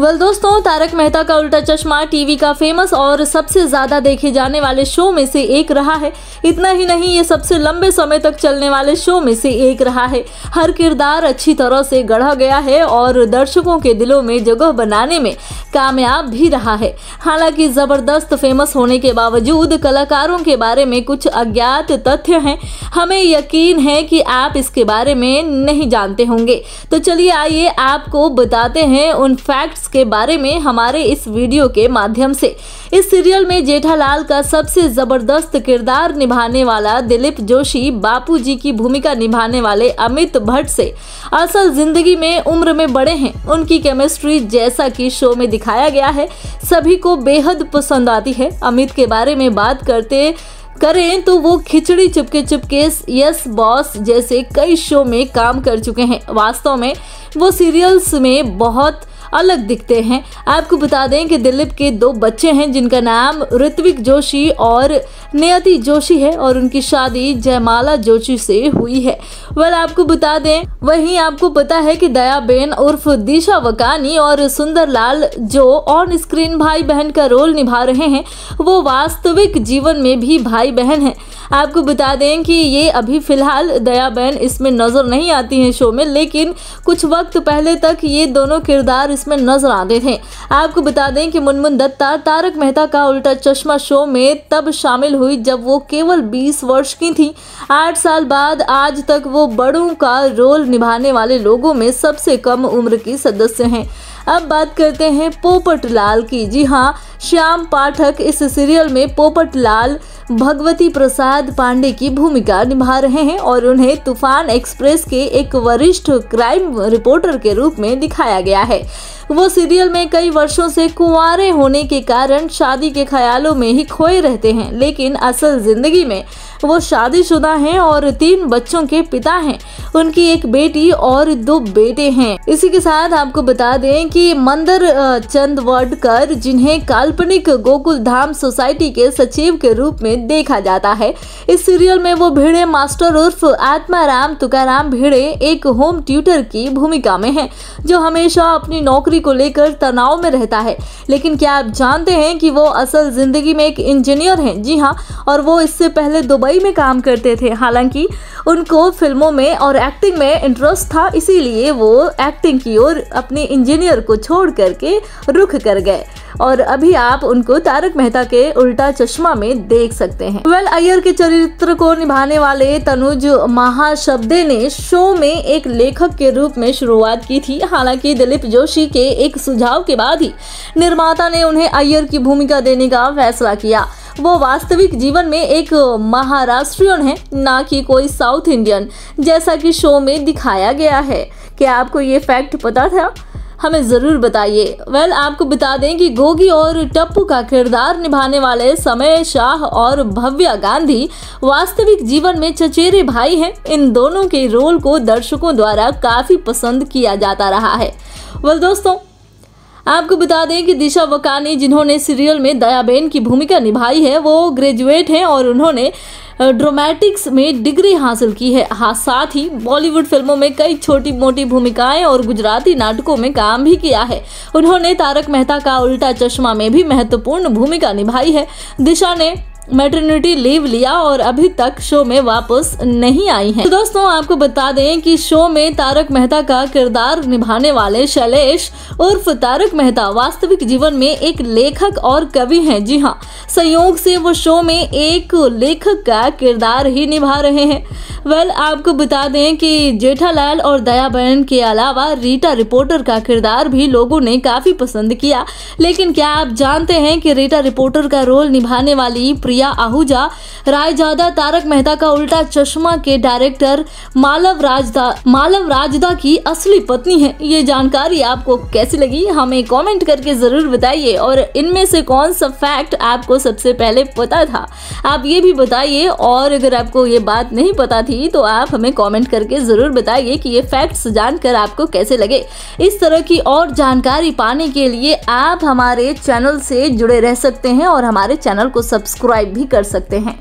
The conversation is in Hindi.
वेल दोस्तों तारक मेहता का उल्टा चश्मा टीवी का फेमस और सबसे ज़्यादा देखे जाने वाले शो में से एक रहा है इतना ही नहीं ये सबसे लंबे समय तक चलने वाले शो में से एक रहा है हर किरदार अच्छी तरह से गढ़ा गया है और दर्शकों के दिलों में जगह बनाने में कामयाब भी रहा है हालांकि ज़बरदस्त फेमस होने के बावजूद कलाकारों के बारे में कुछ अज्ञात तथ्य हैं हमें यकीन है कि आप इसके बारे में नहीं जानते होंगे तो चलिए आइए आपको बताते हैं उन फैक्ट्स फैक्ट्स के बारे में हमारे इस वीडियो के माध्यम से इस सीरियल में जेठालाल का सबसे जबरदस्त किरदार निभाने वाला दिलीप जोशी बापूजी की भूमिका निभाने वाले अमित भट्ट से असल जिंदगी में उम्र में बड़े हैं उनकी केमिस्ट्री जैसा कि शो में दिखाया गया है सभी को बेहद पसंद आती है अमित के बारे में बात करते करें तो वो खिचड़ी चुपके चुपके यस बॉस जैसे कई शो में काम कर चुके हैं वास्तव में वो सीरियल्स में बहुत अलग दिखते हैं आपको बता दें कि दिलीप के दो बच्चे हैं जिनका नाम ऋत्विक जोशी और नियति जोशी है और उनकी शादी जयमाला जोशी से हुई है वह आपको बता दें वहीं आपको पता है कि दयाबेन उर्फ दिशा वकानी और सुंदरलाल जो ऑन स्क्रीन भाई बहन का रोल निभा रहे हैं वो वास्तविक जीवन में भी भाई बहन है आपको बता दें कि ये अभी फ़िलहाल दया बहन इसमें नज़र नहीं आती हैं शो में लेकिन कुछ वक्त पहले तक ये दोनों किरदार इसमें नज़र आते थे आपको बता दें कि मुनमुन दत्ता तारक मेहता का उल्टा चश्मा शो में तब शामिल हुई जब वो केवल बीस वर्ष की थी आठ साल बाद आज तक वो बड़ों का रोल निभाने वाले लोगों में सबसे कम उम्र की सदस्य हैं अब बात करते हैं पोपट लाल की जी हाँ श्याम पाठक इस सीरियल में पोपट लाल भगवती प्रसाद पांडे की भूमिका निभा रहे हैं और उन्हें तूफान एक्सप्रेस के एक वरिष्ठ क्राइम रिपोर्टर के रूप में दिखाया गया है वो सीरियल में कई वर्षों से कुंवारे होने के कारण शादी के ख्यालों में ही खोए रहते हैं लेकिन असल जिंदगी में तो वो शादीशुदा हैं और तीन बच्चों के पिता हैं उनकी एक बेटी और दो बेटे हैं इसी के साथ आपको बता दें कि मंदर चंद वर्डकर जिन्हें काल्पनिक गोकुल धाम सोसाइटी के सचिव के रूप में देखा जाता है इस सीरियल में वो भिड़े मास्टर उर्फ आत्माराम तुकाराम भिड़े एक होम ट्यूटर की भूमिका में है जो हमेशा अपनी नौकरी को लेकर तनाव में रहता है लेकिन क्या आप जानते हैं कि वो असल जिंदगी में एक इंजीनियर हैं जी हाँ और वो इससे पहले दुबई मुंबई में काम करते थे हालांकि उनको फिल्मों में और एक्टिंग में इंटरेस्ट था इसीलिए वो एक्टिंग की ओर अपने इंजीनियर को छोड़ करके रुख कर गए और अभी आप उनको तारक मेहता के उल्टा चश्मा में देख सकते हैं वेल अय्यर के चरित्र को निभाने वाले तनुज महाशब्दे ने शो में एक लेखक के रूप में शुरुआत की थी हालांकि दिलीप जोशी के एक सुझाव के बाद ही निर्माता ने उन्हें अय्यर की भूमिका देने का फैसला किया वो वास्तविक जीवन में एक महाराष्ट्रियन है ना कि कोई साउथ इंडियन जैसा कि शो में दिखाया गया है क्या आपको ये फैक्ट पता था हमें ज़रूर बताइए वेल well, आपको बता दें कि गोगी और टप्पू का किरदार निभाने वाले समय शाह और भव्या गांधी वास्तविक जीवन में चचेरे भाई हैं इन दोनों के रोल को दर्शकों द्वारा काफ़ी पसंद किया जाता रहा है वेल well, दोस्तों आपको बता दें कि दिशा वकानी जिन्होंने सीरियल में दयाबेन की भूमिका निभाई है वो ग्रेजुएट हैं और उन्होंने ड्रोमैटिक्स में डिग्री हासिल की है हाँ साथ ही बॉलीवुड फिल्मों में कई छोटी मोटी भूमिकाएं और गुजराती नाटकों में काम भी किया है उन्होंने तारक मेहता का उल्टा चश्मा में भी महत्वपूर्ण भूमिका निभाई है दिशा ने मैटरनिटी लीव लिया और अभी तक शो में वापस नहीं आई हैं। तो दोस्तों आपको बता दें कि शो में तारक मेहता का किरदार निभाने वाले शैलेश उर्फ तारक मेहता वास्तविक जीवन में एक लेखक और कवि हैं जी हाँ संयोग से वो शो में एक लेखक का किरदार ही निभा रहे हैं वेल आपको बता दें कि जेठालाल और दया बहन के अलावा रीटा रिपोर्टर का किरदार भी लोगों ने काफी पसंद किया लेकिन क्या आप जानते हैं कि रीटा रिपोर्टर का रोल निभाने वाली प्रिया आहूजा रायजादा तारक मेहता का उल्टा चश्मा के डायरेक्टर मालव राजदा मालव राजदा की असली पत्नी है ये जानकारी आपको कैसी लगी हमें कमेंट करके ज़रूर बताइए और इनमें से कौन सा फैक्ट आपको सबसे पहले पता था आप ये भी बताइए और अगर आपको ये बात नहीं पता थी तो आप हमें कॉमेंट करके ज़रूर बताइए कि ये फैक्ट्स जानकर आपको कैसे लगे इस तरह की और जानकारी पाने के लिए आप हमारे चैनल से जुड़े रह सकते हैं और हमारे चैनल को सब्सक्राइब सब्सक्राइब भी कर सकते हैं